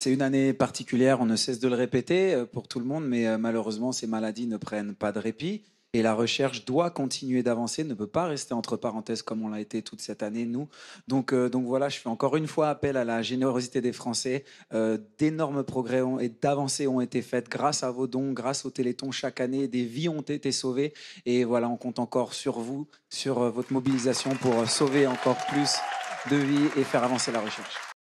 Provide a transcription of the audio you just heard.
C'est une année particulière, on ne cesse de le répéter euh, pour tout le monde, mais euh, malheureusement, ces maladies ne prennent pas de répit. Et la recherche doit continuer d'avancer, ne peut pas rester entre parenthèses comme on l'a été toute cette année, nous. Donc, euh, donc voilà, je fais encore une fois appel à la générosité des Français. D'énormes progrès et d'avancées ont été faites grâce à vos dons, grâce au Téléthon chaque année. Des vies ont été sauvées. Et voilà, on compte encore sur vous, sur votre mobilisation pour sauver encore plus de vies et faire avancer la recherche.